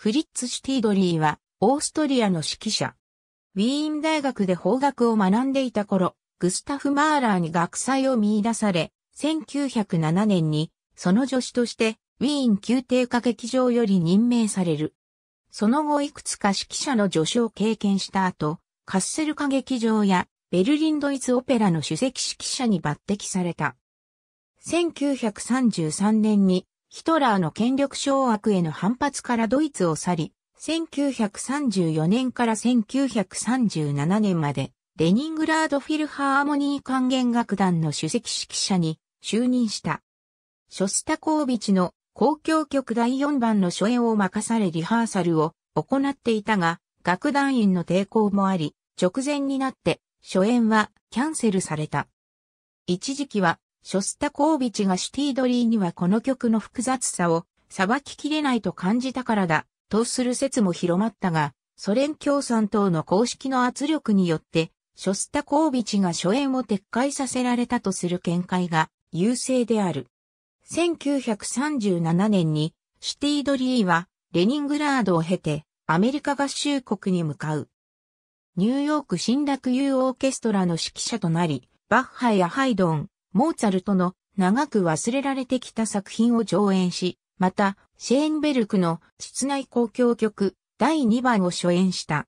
フリッツ・シュティードリーは、オーストリアの指揮者。ウィーン大学で法学を学んでいた頃、グスタフ・マーラーに学祭を見出され、1907年に、その助手として、ウィーン宮廷歌劇場より任命される。その後いくつか指揮者の助手を経験した後、カッセル歌劇場やベルリンドイツオペラの首席指揮者に抜擢された。1933年にヒトラーの権力掌握への反発からドイツを去り、1934年から1937年まで、レニングラードフィルハーモニー管弦楽団の主席指揮者に就任した。ショスタコービチの公共曲第4番の初演を任されリハーサルを行っていたが、楽団員の抵抗もあり、直前になって初演はキャンセルされた。一時期はショスタコービチがシティドリーにはこの曲の複雑さを裁ききれないと感じたからだ、とする説も広まったが、ソ連共産党の公式の圧力によって、ショスタコービチが初演を撤回させられたとする見解が優勢である。1937年にシティドリーはレニングラードを経てアメリカ合衆国に向かう。ニューヨーク新ユーオーケストラの指揮者となり、バッハやハイドン、モーツァルトの長く忘れられてきた作品を上演し、また、シェーンベルクの室内交響曲第2番を初演した。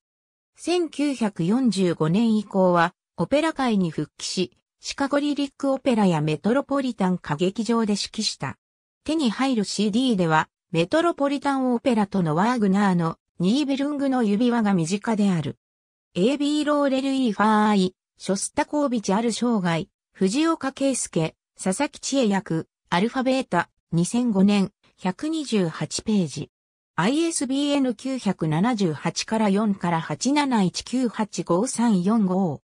1945年以降は、オペラ界に復帰し、シカゴリリックオペラやメトロポリタン歌劇場で指揮した。手に入る CD では、メトロポリタンオペラとのワーグナーのニーベルングの指輪が身近である。AB ローレル・イー・ファーイ、ショスタコービチある生涯、藤岡圭介、佐々木千恵役、アルファベータ、2005年、128ページ。ISBN 978から4から871985345。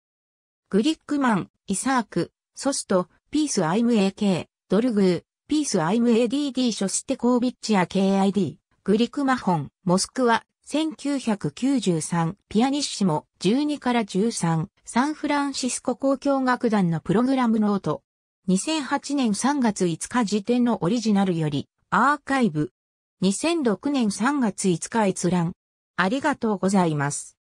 グリックマン、イサーク、ソスト、ピース IMAK、ドルグー、ピース IMADD ショステコービッチや KID、グリクマホン、モスクワ、1993ピアニッシモ12から13サンフランシスコ交響楽団のプログラムノート2008年3月5日時点のオリジナルよりアーカイブ2006年3月5日閲覧ありがとうございます。